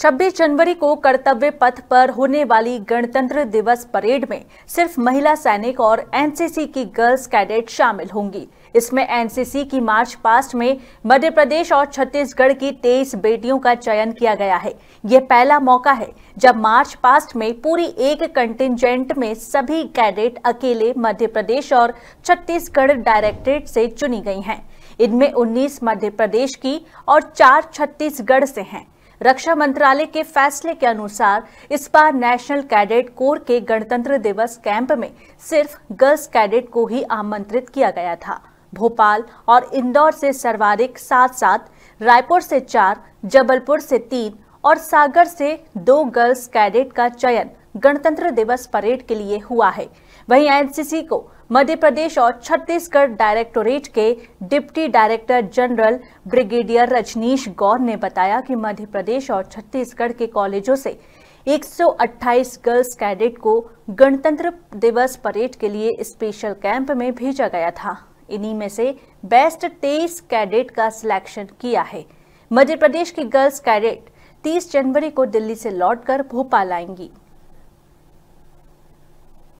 26 जनवरी को कर्तव्य पथ पर होने वाली गणतंत्र दिवस परेड में सिर्फ महिला सैनिक और एनसीसी की गर्ल्स कैडेट शामिल होंगी इसमें एनसीसी की मार्च पास्ट में मध्य प्रदेश और छत्तीसगढ़ की 23 बेटियों का चयन किया गया है यह पहला मौका है जब मार्च पास्ट में पूरी एक कंटिजेंट में सभी कैडेट अकेले मध्य प्रदेश और छत्तीसगढ़ डायरेक्टरेट से चुनी गई है इनमें उन्नीस मध्य प्रदेश की और चार छत्तीसगढ़ से हैं रक्षा मंत्रालय के फैसले के अनुसार इस बार नेशनल कैडेट कोर के गणतंत्र दिवस कैंप में सिर्फ गर्ल्स कैडेट को ही आमंत्रित किया गया था भोपाल और इंदौर से सर्वाधिक सात सात रायपुर से चार जबलपुर से तीन और सागर से दो गर्ल्स कैडेट का चयन गणतंत्र दिवस परेड के लिए हुआ है वहीं एनसीसी को मध्य प्रदेश और छत्तीसगढ़ डायरेक्टोरेट के deputy director general brigadier Rajnish Gaur ने बताया कि मध्य प्रदेश और छत्तीसगढ़ के कॉलेजों से 128 गर्ल्स कैडेट को गणतंत्र दिवस परेड के लिए स्पेशल कैंप में भेजा गया था इन्हीं में से बेस्ट तेईस कैडेट का सिलेक्शन किया है मध्य प्रदेश की गर्ल्स कैडेट 30 जनवरी को दिल्ली से लौटकर भोपाल आएंगी